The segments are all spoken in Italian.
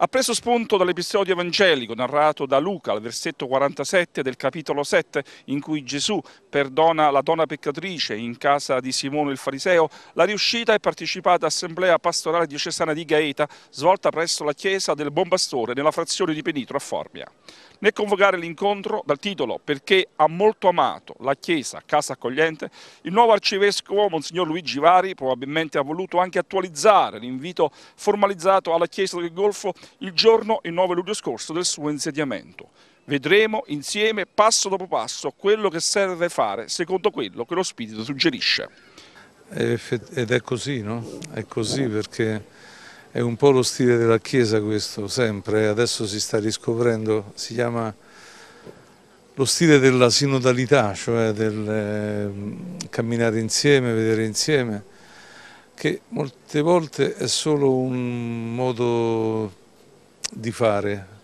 ha preso spunto dall'episodio evangelico narrato da Luca al versetto 47 del capitolo 7 in cui Gesù perdona la donna peccatrice in casa di Simone il fariseo, la riuscita è partecipata all'assemblea pastorale diocesana di Gaeta svolta presso la chiesa del Buon Pastore nella frazione di Penitro a Formia. Nel convocare l'incontro dal titolo Perché ha molto amato la chiesa casa accogliente, il nuovo arcivescovo Monsignor Luigi Vari probabilmente ha voluto anche attualizzare l'invito formalizzato alla chiesa del Golfo il giorno il 9 luglio scorso del suo insediamento. Vedremo insieme, passo dopo passo, quello che serve fare secondo quello che lo spirito suggerisce. Ed è così, no? È così perché è un po' lo stile della Chiesa questo, sempre, adesso si sta riscoprendo, si chiama lo stile della sinodalità, cioè del ehm, camminare insieme, vedere insieme, che molte volte è solo un modo di fare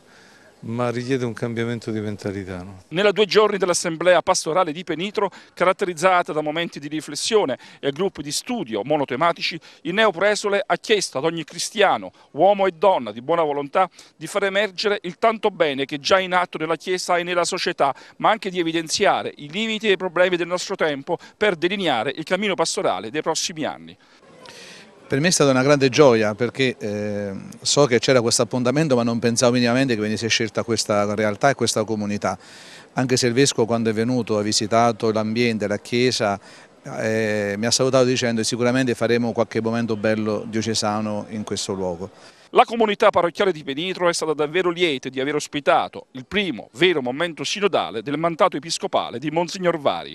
ma richiede un cambiamento di mentalità. No? Nella due giorni dell'assemblea pastorale di Penitro, caratterizzata da momenti di riflessione e gruppi di studio monotematici, il neopresole ha chiesto ad ogni cristiano, uomo e donna di buona volontà, di far emergere il tanto bene che già in atto nella Chiesa e nella società, ma anche di evidenziare i limiti e i problemi del nostro tempo per delineare il cammino pastorale dei prossimi anni. Per me è stata una grande gioia perché eh, so che c'era questo appuntamento ma non pensavo minimamente che venisse scelta questa realtà e questa comunità. Anche se il Vescovo quando è venuto ha visitato l'ambiente, la chiesa, eh, mi ha salutato dicendo che sicuramente faremo qualche momento bello diocesano in questo luogo. La comunità parrocchiale di Venitro è stata davvero lieta di aver ospitato il primo vero momento sinodale del mandato episcopale di Monsignor Vari.